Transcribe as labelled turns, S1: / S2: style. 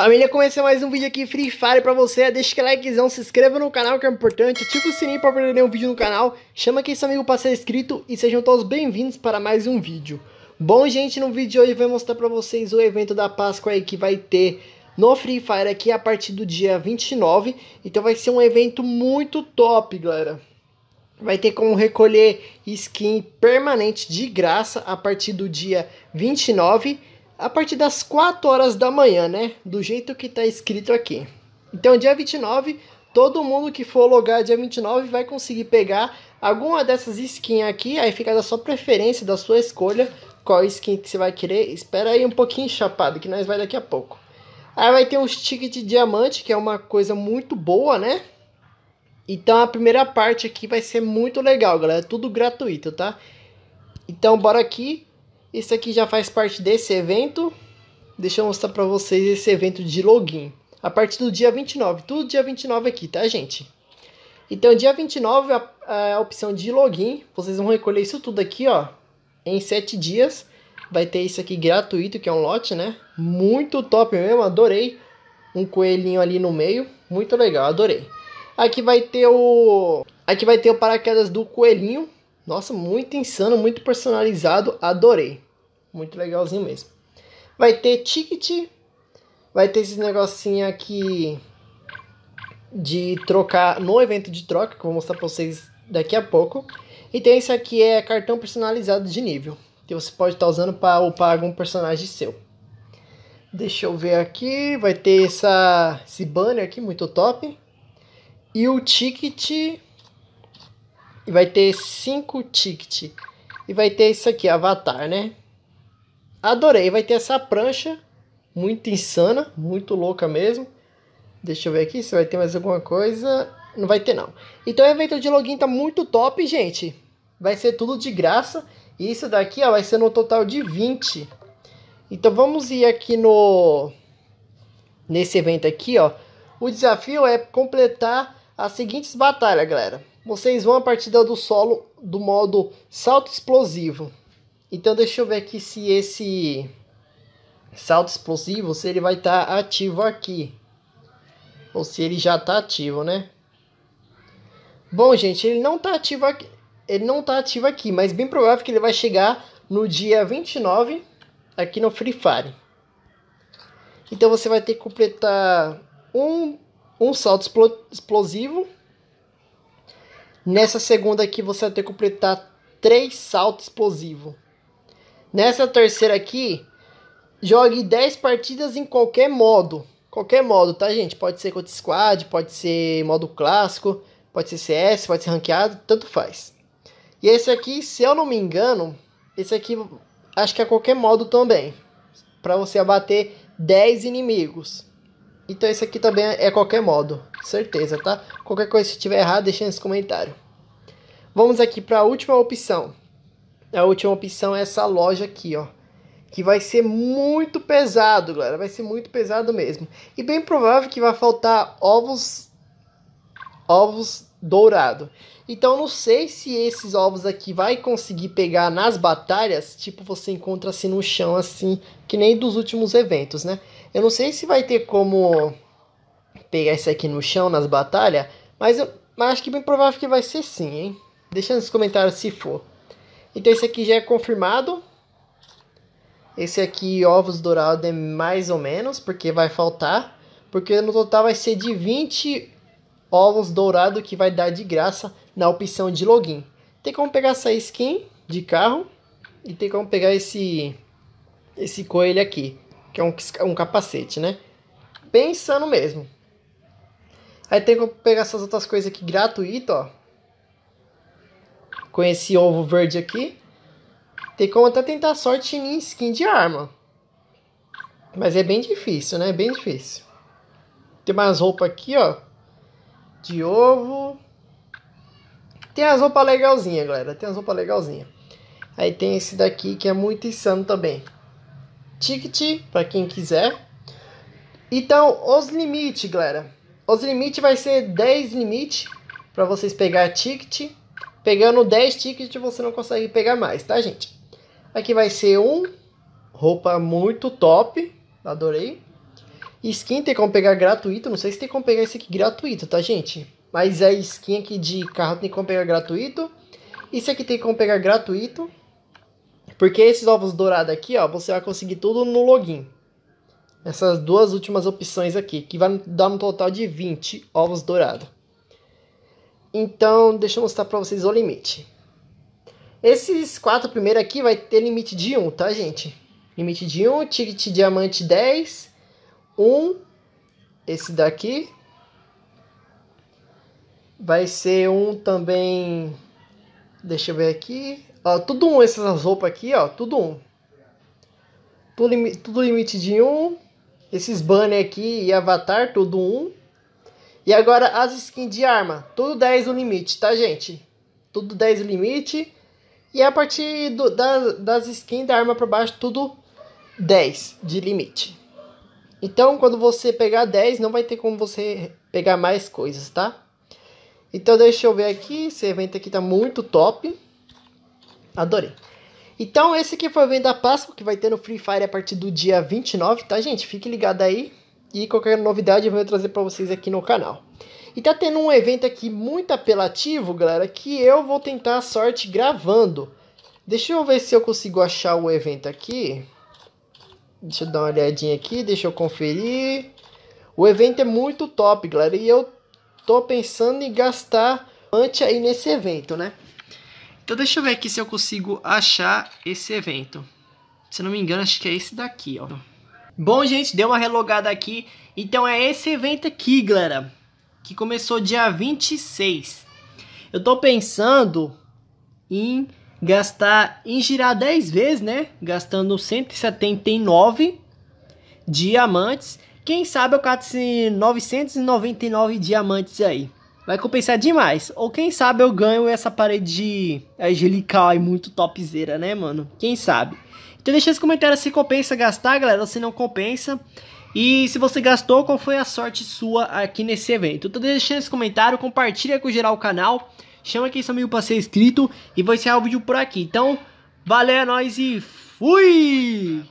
S1: Família, começou mais um vídeo aqui Free Fire pra você, deixa aquele likezão, se inscreva no canal que é importante, ativa o sininho pra perder nenhum vídeo no canal, chama aqui seu amigo pra ser inscrito e sejam todos bem-vindos para mais um vídeo. Bom gente, no vídeo de hoje eu vou mostrar pra vocês o evento da Páscoa aí que vai ter no Free Fire aqui a partir do dia 29, então vai ser um evento muito top galera. Vai ter como recolher skin permanente de graça a partir do dia 29 a partir das 4 horas da manhã, né? Do jeito que está escrito aqui. Então, dia 29, todo mundo que for logar dia 29 vai conseguir pegar alguma dessas skins aqui, aí fica da sua preferência, da sua escolha, qual skin que você vai querer. Espera aí um pouquinho, chapado, que nós vai daqui a pouco. Aí vai ter um stick de diamante, que é uma coisa muito boa, né? Então a primeira parte aqui vai ser muito legal, galera. Tudo gratuito, tá? Então bora aqui isso aqui já faz parte desse evento. Deixa eu mostrar para vocês esse evento de login. A partir do dia 29, tudo dia 29 aqui, tá, gente? Então, dia 29, a, a opção de login, vocês vão recolher isso tudo aqui, ó, em 7 dias. Vai ter isso aqui gratuito, que é um lote, né? Muito top mesmo, adorei. Um coelhinho ali no meio, muito legal, adorei. Aqui vai ter o aqui vai ter o paraquedas do coelhinho. Nossa, muito insano, muito personalizado, adorei. Muito legalzinho mesmo. Vai ter ticket. Vai ter esse negocinho aqui de trocar no evento de troca, que eu vou mostrar para vocês daqui a pouco. E tem esse aqui é cartão personalizado de nível, que você pode estar tá usando para upar algum personagem seu. Deixa eu ver aqui, vai ter essa, esse banner aqui, muito top. E o ticket, vai ter 5 ticket. E vai ter isso aqui, avatar, né? Adorei, vai ter essa prancha muito insana, muito louca mesmo. Deixa eu ver aqui se vai ter mais alguma coisa. Não vai ter não. Então o evento de login tá muito top, gente. Vai ser tudo de graça. E isso daqui ó, vai ser no total de 20. Então vamos ir aqui no... Nesse evento aqui, ó. O desafio é completar as seguintes batalhas, galera. Vocês vão a partida do solo do modo salto explosivo. Então deixa eu ver aqui se esse salto explosivo, se ele vai estar tá ativo aqui. Ou se ele já está ativo, né? Bom, gente, ele não está ativo aqui. Ele não está ativo aqui, mas bem provável que ele vai chegar no dia 29 aqui no Free Fire. Então você vai ter que completar um, um salto explosivo. Nessa segunda aqui você vai ter que completar três saltos explosivos. Nessa terceira aqui, jogue 10 partidas em qualquer modo. Qualquer modo, tá, gente? Pode ser contra squad, pode ser modo clássico, pode ser CS, pode ser ranqueado, tanto faz. E esse aqui, se eu não me engano, esse aqui acho que é qualquer modo também. Para você abater 10 inimigos. Então esse aqui também é qualquer modo, certeza, tá? Qualquer coisa se tiver errado, deixa nesse comentário. Vamos aqui para a última opção, a última opção é essa loja aqui, ó. Que vai ser muito pesado, galera. Vai ser muito pesado mesmo. E bem provável que vai faltar ovos... Ovos dourado. Então não sei se esses ovos aqui vai conseguir pegar nas batalhas. Tipo, você encontra assim no chão, assim. Que nem dos últimos eventos, né? Eu não sei se vai ter como pegar esse aqui no chão, nas batalhas. Mas eu mas acho que bem provável que vai ser sim, hein? Deixa nos comentários se for. Então esse aqui já é confirmado. Esse aqui, ovos dourados é mais ou menos, porque vai faltar. Porque no total vai ser de 20 ovos dourados que vai dar de graça na opção de login. Tem como pegar essa skin de carro e tem como pegar esse, esse coelho aqui, que é um, um capacete, né? Pensando mesmo. Aí tem como pegar essas outras coisas aqui gratuito, ó com esse ovo verde aqui, tem como até tentar sorte em skin de arma. Mas é bem difícil, né? É bem difícil. Tem umas roupas aqui, ó. De ovo. Tem as roupas legalzinhas, galera. Tem as roupas legalzinhas. Aí tem esse daqui que é muito insano também. Ticket, para quem quiser. Então, os limites, galera. Os limites vai ser 10 limites para vocês pegar ticket. Pegando 10 tickets você não consegue pegar mais, tá, gente? Aqui vai ser um. Roupa muito top. Adorei. Skin tem como pegar gratuito. Não sei se tem como pegar esse aqui gratuito, tá, gente? Mas é skin aqui de carro tem como pegar gratuito. Isso aqui tem como pegar gratuito. Porque esses ovos dourados aqui, ó, você vai conseguir tudo no login. Essas duas últimas opções aqui, que vai dar um total de 20 ovos dourados. Então, deixa eu mostrar para vocês o limite. Esses quatro primeiros aqui vai ter limite de 1, um, tá, gente? Limite de 1, um, ticket diamante 10, 1, um, esse daqui. Vai ser um também, deixa eu ver aqui, ó, tudo um, essas roupas aqui, ó, tudo um. Tudo, tudo limite de um, esses banner aqui e avatar, tudo um. E agora as skins de arma, tudo 10 o limite, tá gente? Tudo 10 o limite. E a partir do, da, das skins da arma para baixo, tudo 10 de limite. Então, quando você pegar 10, não vai ter como você pegar mais coisas, tá? Então, deixa eu ver aqui. Esse evento aqui tá muito top. Adorei. Então, esse aqui foi o evento da Páscoa, que vai ter no Free Fire a partir do dia 29, tá, gente? Fique ligado aí e qualquer novidade eu vou trazer para vocês aqui no canal. E tá tendo um evento aqui muito apelativo, galera, que eu vou tentar a sorte gravando. Deixa eu ver se eu consigo achar o evento aqui. Deixa eu dar uma olhadinha aqui, deixa eu conferir. O evento é muito top, galera, e eu tô pensando em gastar antes aí nesse evento, né? Então deixa eu ver aqui se eu consigo achar esse evento. Se não me engano, acho que é esse daqui, ó. Bom, gente, deu uma relogada aqui. Então é esse evento aqui, galera, que começou dia 26. Eu tô pensando em gastar, em girar 10 vezes, né? Gastando 179 diamantes. Quem sabe eu cato 999 diamantes aí. Vai compensar demais. Ou quem sabe eu ganho essa parede de angelical e muito topzera, né, mano? Quem sabe? Então deixa esse comentário se compensa gastar, galera, se não compensa. E se você gastou, qual foi a sorte sua aqui nesse evento? Então deixa esse comentário, compartilha com geral o canal. Chama quem seu amigo para ser inscrito. E vou encerrar o vídeo por aqui. Então, valeu, é nóis e fui!